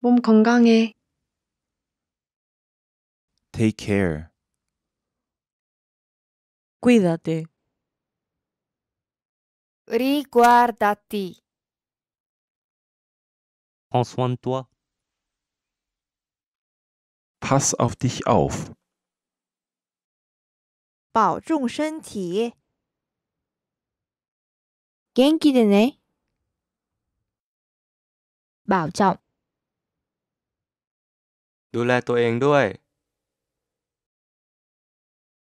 몸 건강해. Take care. Cuídate. Riguardati. Prends soin de toi. Pass auf dich auf. 保重身体。元気でね。保重。ดูแลตัวเองด้วย